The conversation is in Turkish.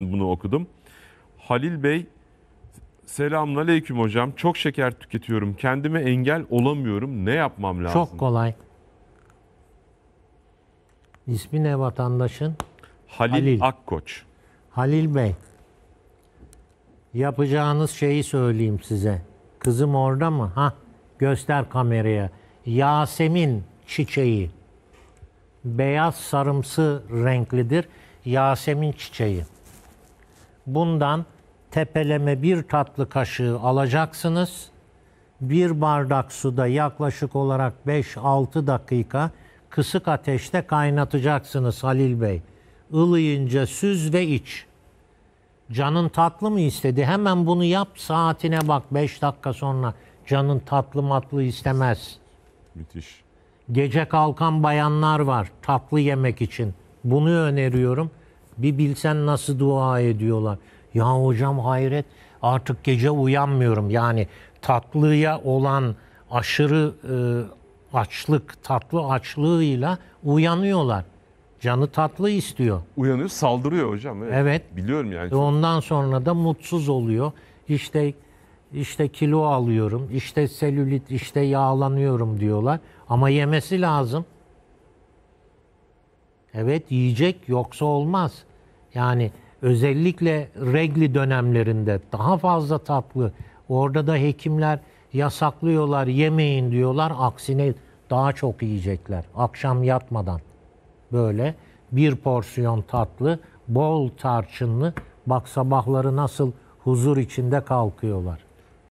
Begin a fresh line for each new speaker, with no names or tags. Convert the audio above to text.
bunu okudum. Halil Bey selamun aleyküm hocam. Çok şeker tüketiyorum. Kendime engel olamıyorum. Ne yapmam lazım? Çok kolay. İsmi ne vatandaşın? Halil, Halil. Akkoç. Halil Bey. Yapacağınız şeyi söyleyeyim size. Kızım orada mı? Ha, göster kameraya. Yasemin çiçeği. Beyaz sarımsı renklidir. Yasemin çiçeği bundan tepeleme bir tatlı kaşığı alacaksınız. Bir bardak suda yaklaşık olarak 5-6 dakika kısık ateşte kaynatacaksınız Halil Bey. Ilıyınca süz ve iç. Canın tatlı mı istedi? Hemen bunu yap saatine bak 5 dakika sonra. Canın tatlı matlı istemez. Müthiş. Gece kalkan bayanlar var tatlı yemek için. Bunu öneriyorum. Bir bilsen nasıl dua ediyorlar. Ya hocam hayret artık gece uyanmıyorum. Yani tatlıya olan aşırı e, açlık, tatlı açlığıyla uyanıyorlar. Canı tatlı istiyor. Uyanıyor, saldırıyor hocam. Evet. evet. Biliyorum yani. ondan sonra da mutsuz oluyor. İşte işte kilo alıyorum, işte selülit, işte yağlanıyorum diyorlar. Ama yemesi lazım. Evet yiyecek yoksa olmaz. Yani özellikle regli dönemlerinde daha fazla tatlı. Orada da hekimler yasaklıyorlar, yemeyin diyorlar. Aksine daha çok yiyecekler. Akşam yatmadan böyle bir porsiyon tatlı, bol tarçınlı. Bak sabahları nasıl huzur içinde kalkıyorlar.